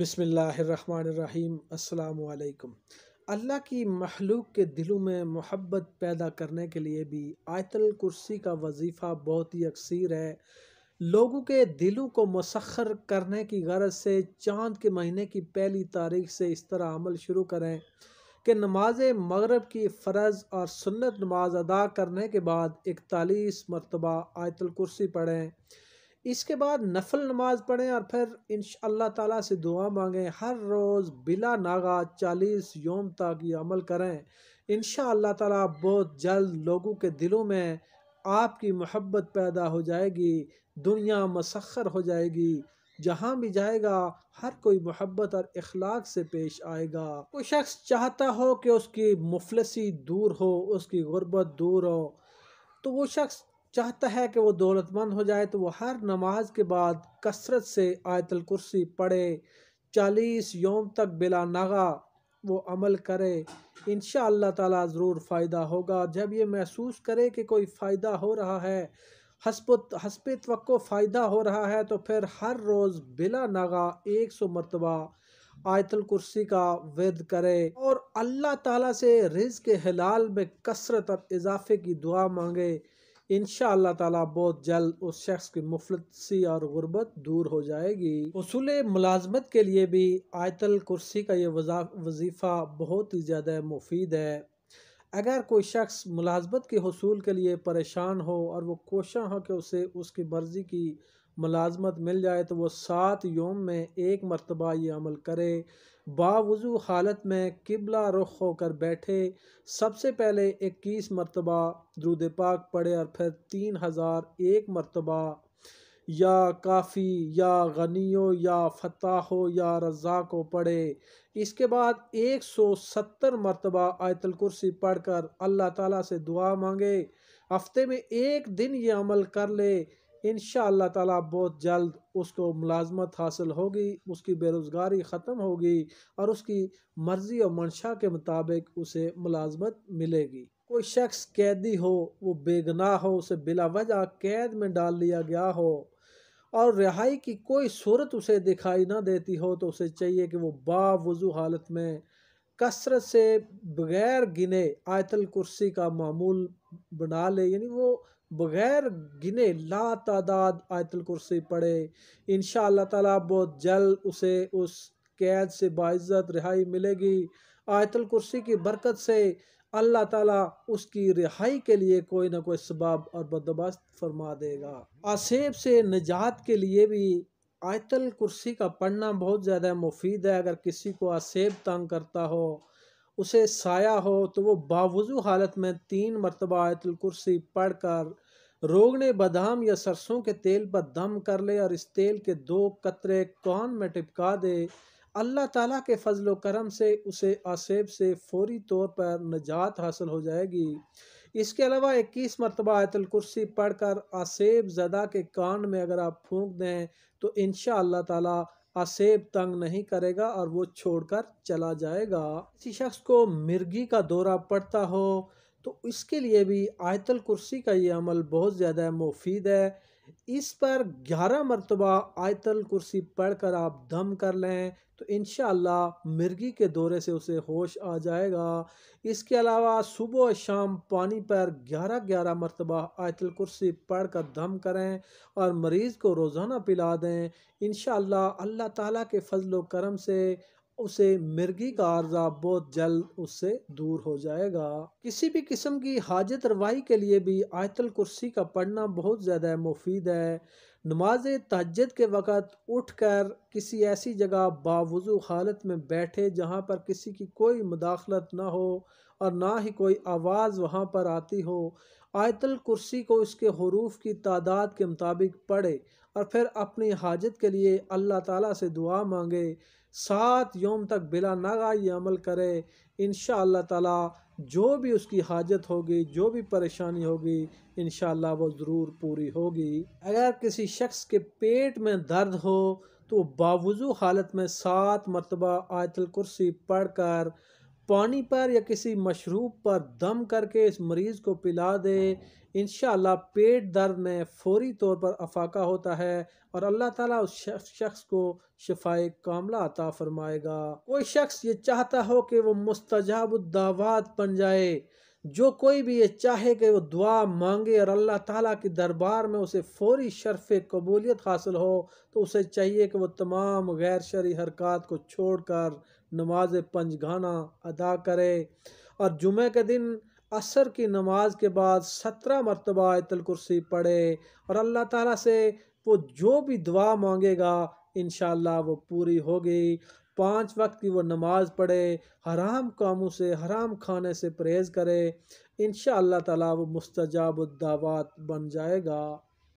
बिसमीम् अल्लाम अल्लाह की मखलूक के दिलों में मोहब्बत पैदा करने के लिए भी आयतल कुर्सी का वजीफ़ा बहुत ही अक्सर है लोगों के दिलों को मसखर करने की गरज से चांद के महीने की पहली तारीख से इस तरह अमल शुरू करें कि नमाज मगरब की फ़र्ज़ और सुन्नत नमाज अदा करने के बाद इकतालीस मरतबा आयतल कुर्सी पढ़ें इसके बाद नफल नमाज पढ़ें और फिर इन अल्लाह ताला से दुआ मांगें हर रोज़ बिला नागा चालीस योम तक ये अमल करें इन अल्लाह ताला बहुत जल्द लोगों के दिलों में आपकी मोहब्बत पैदा हो जाएगी दुनिया मसखर हो जाएगी जहाँ भी जाएगा हर कोई मोहब्बत और अखलाक से पेश आएगा कोई शख्स चाहता हो कि उसकी मुफलसी दूर हो उसकी गुर्बत दूर हो तो वो शख्स चाहता है कि वो दौलतमंद हो जाए तो वो हर नमाज के बाद कसरत से आयतल कुर्सी पढ़े चालीस योम तक बिला नागा वो अमल करे इन ताला ज़रूर फ़ायदा होगा जब ये महसूस करे कि कोई फ़ायदा हो रहा है हसब हसब तो फ़ायदा हो रहा है तो फिर हर रोज़ बिला नागा एक सौ मरतबा आयतल कुर्सी का वद करे और अल्लाह ताला से रिज़ के हलाल में कसरत और इजाफे की दुआ मांगे इन ताला बहुत जल्द उस शख्स की मुफलसी और गुर्बत दूर हो जाएगी असूल मुलाजमत के लिए भी आयतल कुर्सी का ये वजीफ़ा बहुत ही ज़्यादा मुफीद है अगर कोई शख्स मुलाजमत के हसूल के लिए परेशान हो और वह कोशा हो कि उसे उसकी मर्ज़ी की मुलाजमत मिल जाए तो वह सात योम में एक मरतबा ये अमल करे बावज़ू हालत में किबला रुख होकर बैठे सबसे पहले इक्कीस मरतबा द्रुद पाक पढ़े और फिर तीन हज़ार एक मरतबा या काफ़ी या गनियो या फताहो या रज़ाको पढ़े इसके बाद एक सौ सत्तर मरतबा आयतल कुर्सी पढ़ कर अल्लाह ताली से दुआ मांगे हफ्ते में एक दिन ये अमल कर ले इन ताला बहुत जल्द उसको मुलाजमत हासिल होगी उसकी बेरोज़गारी ख़त्म होगी और उसकी मर्ज़ी और मंशा के मुताबिक उसे मुलाजमत मिलेगी कोई शख्स कैदी हो वो बेगनाह हो उसे बिला वजह कैद में डाल लिया गया हो और रिहाई की कोई सूरत उसे दिखाई ना देती हो तो उसे चाहिए कि वो बावजू हालत में कसरत से बग़ैर गिने आयतल कुर्सी का मामूल बना ले यानी वो बगैर गिने ला तादाद आयतल कुर्सी पढ़े इन ताला बहुत जल्द उसे उस कैद से बाइज़त रिहाई मिलेगी आयतल कुर्सी की बरकत से अल्लाह ताला उसकी रिहाई के लिए कोई ना कोई सबाब और बंदोबस्त फरमा देगा आसेब से निजात के लिए भी आयतल कुर्सी का पढ़ना बहुत ज़्यादा मुफीद है अगर किसी को आसेब तंग करता हो उसे साया हो तो वो बावजू हालत में तीन मरतबा आयतुल कुर्सी पढ़ कर रोगने बादाम या सरसों के तेल पर दम कर ले और इस तेल के दो कतरे कौन में टिपका दे अल्लाह ताला के फजल करम से उसे आसेब से फौरी तौर पर निजात हासिल हो जाएगी इसके अलावा इक्कीस मरतबा आयतल कुर्सी पढ़कर आसेब ज़दा के कान में अगर आप फूंक दें तो इन ताला असेब तंग नहीं करेगा और वो छोड़कर चला जाएगा किसी शख्स को मिर्गी का दौरा पड़ता हो तो इसके लिए भी आयतल कुर्सी का ये अमल बहुत ज़्यादा मुफीद है इस पर ग्यारह मरतबा आयतल कुर्सी पढ़ कर आप दम कर लें तो इन मिर्गी के दौरे से उसे होश आ जाएगा इसके अलावा सुबह शाम पानी पर ग्यारह ग्यारह मरतबा आयतल कुर्सी पढ़ कर दम करें और मरीज़ को रोज़ाना पिला दें इन अल्लाह ताला के फजल करम से उसे मिर्गी का अर्जा बहुत जल्द उससे दूर हो जाएगा किसी भी किस्म की हाजत रवाई के लिए भी आयतल कुर्सी का पढ़ना बहुत ज़्यादा मुफीद है नमाज तहजद के वक़्त उठ कर किसी ऐसी जगह बावजू हालत में बैठे जहाँ पर किसी की कोई मुदाखलत ना हो और ना ही कोई आवाज़ वहाँ पर आती हो आयतल कुर्सी को इसके हरूफ की तादाद के मुताबिक पढ़े और फिर अपनी हाजत के लिए अल्लाह ताला से दुआ मांगे सात योम तक बिला नगा ये अमल करे इन ताला जो भी उसकी हाजत होगी जो भी परेशानी होगी इन वो ज़रूर पूरी होगी अगर किसी शख्स के पेट में दर्द हो तो बावजू हालत में सात मरतबा आयतल कुर्सी पढ़ कर पानी पर या किसी मशरूब पर दम करके इस मरीज़ को पिला दे इन पेट दर्द में फौरी तौर पर अफाका होता है और अल्लाह ताला उस शख्स को शफाए कामला अता फरमाएगा कोई शख्स ये चाहता हो कि वो मुस्तजाब दावात बन जाए जो कोई भी ये चाहे कि वो दुआ मांगे और अल्लाह ताला के दरबार में उसे फौरी शर्फ कबूलियत हासिल हो तो उसे चाहिए कि वह तमाम गैर शरी हरकत को छोड़ नमाज पंजगाना अदा करे और जुमे के दिन असर की नमाज के बाद सत्रह मरतबा आयतल कुर्सी पढ़े और अल्लाह ताला से वो जो भी दुआ मांगेगा इन वो पूरी होगी पांच वक्त की वो नमाज पढ़े हराम कामों से हराम खाने से परहेज़ करे इन ताला वो मुस्तजाब बन जाएगा